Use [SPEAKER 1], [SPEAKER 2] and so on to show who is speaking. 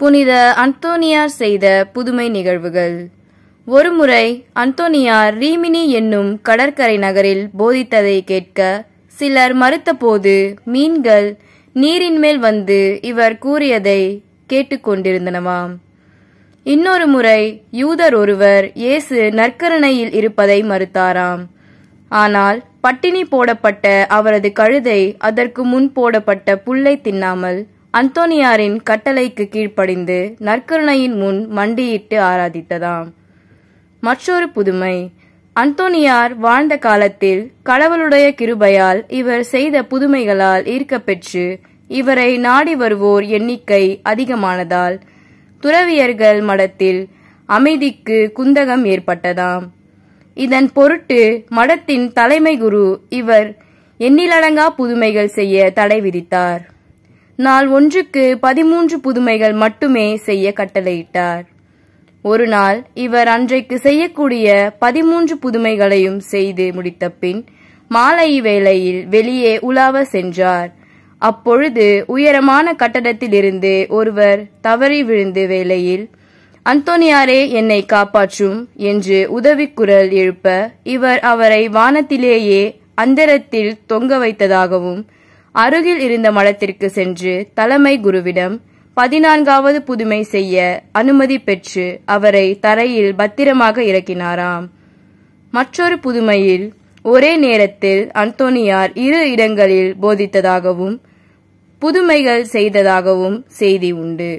[SPEAKER 1] புனித அந்தோனியார் செய்த புதுமை நிகழ்வுகள் ஒருமுறை அந்தோனியார் ரீமினி என்னும் கடற்கரை நகரில் போதித்ததை கேட்க சிலர் மறுத்தபோது மீன்கள் நீரின் மேல் வந்து இவர் கூறியதை கேட்டுக்கொண்டிருந்தனவாம் இன்னொரு முறை யூதர் ஒருவர் இயேசு நற்கரணையில் இருப்பதை மறுத்தாராம் ஆனால் பட்டினி போடப்பட்ட அவரது கழுதை அதற்கு முன் போடப்பட்ட புல்லை தின்னாமல் அந்தோனியாரின் கட்டளைக்கு கீழ்ப்படிந்து நற்கருணையின் முன் மண்டியிட்டு ஆராதித்ததாம் மற்றொரு புதுமை அந்தோனியார் வாழ்ந்த காலத்தில் கடவுளுடைய கிருபையால் இவர் செய்த புதுமைகளால் ஈர்க்கப்பெற்று இவரை நாடி வருவோர் எண்ணிக்கை அதிகமானதால் துறவியர்கள் மடத்தில் அமைதிக்கு குந்தகம் ஏற்பட்டதாம் இதன் பொருட்டு மடத்தின் தலைமை குரு இவர் எண்ணிலடங்கா புதுமைகள் செய்ய தடை விதித்தார் நாள் ஒன்றுக்கு பதிமூன்று புதுமைகள் மட்டுமே செய்ய கட்டளையிட்டார் ஒரு நாள் இவர் அன்றைக்கு செய்யக்கூடிய பதிமூன்று புதுமைகளையும் செய்து முடித்த பின் மாலை வேளையில் வெளியே உலாவ சென்றார் அப்பொழுது உயரமான கட்டடத்திலிருந்து ஒருவர் தவறி விழுந்து வேளையில் அந்தோனியாரே என்னை காப்பாற்றும் என்று உதவிக்குரல் எழுப்ப இவர் அவரை வானத்திலேயே அந்தரத்தில் தொங்க வைத்ததாகவும் அருகில் இருந்த மடத்திற்கு சென்று தலைமை குருவிடம் பதினான்காவது புதுமை செய்ய அனுமதி பெற்று அவரை தரையில் பத்திரமாக இறக்கினாராம் மற்றொரு புதுமையில் ஒரே நேரத்தில் அந்தோனியார் இரு இடங்களில் போதித்ததாகவும் புதுமைகள் செய்ததாகவும் செய்தி உண்டு